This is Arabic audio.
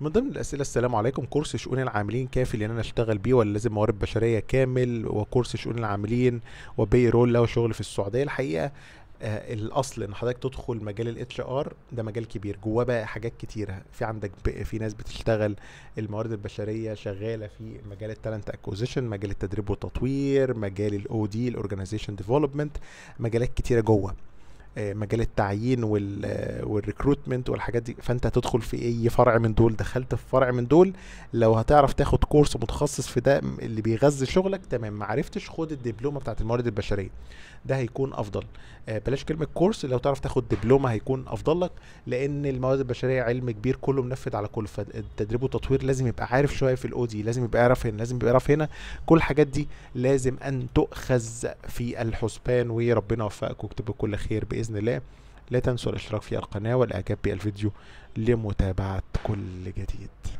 من ضمن الاسئله السلام عليكم كورس شؤون العاملين كافي ان انا اشتغل بيه ولا لازم موارد بشريه كامل وكورس شؤون العاملين وبي رول لو شغل في السعوديه الحقيقه آه، الاصل ان حضرتك تدخل مجال الاتش ار ده مجال كبير جواه بقى حاجات كتيره في عندك في ناس بتشتغل الموارد البشريه شغاله في مجال التالنت اكوزيشن مجال التدريب والتطوير مجال الاو دي الاورجانيزيشن ديفلوبمنت مجالات كتيره جوه مجال التعيين والريكروتمنت والحاجات دي فانت هتدخل في اي فرع من دول دخلت في فرع من دول لو هتعرف تاخد كورس متخصص في ده اللي بيغذي شغلك تمام ما عرفتش خد الدبلومه بتاعت الموارد البشريه ده هيكون افضل آه، بلاش كلمه كورس لو تعرف تاخد دبلومه هيكون افضل لك لان الموارد البشريه علم كبير كله منفذ على كله فالتدريب والتطوير لازم يبقى عارف شويه في الاودي لازم يبقى يعرف هنا لازم يبقى يعرف هنا كل الحاجات دي لازم ان تؤخذ في الحسبان وربنا يوفقك ويكتب كل خير باذن باذن الله لا تنسوا الاشتراك في القناه والاعجاب بالفيديو لمتابعه كل جديد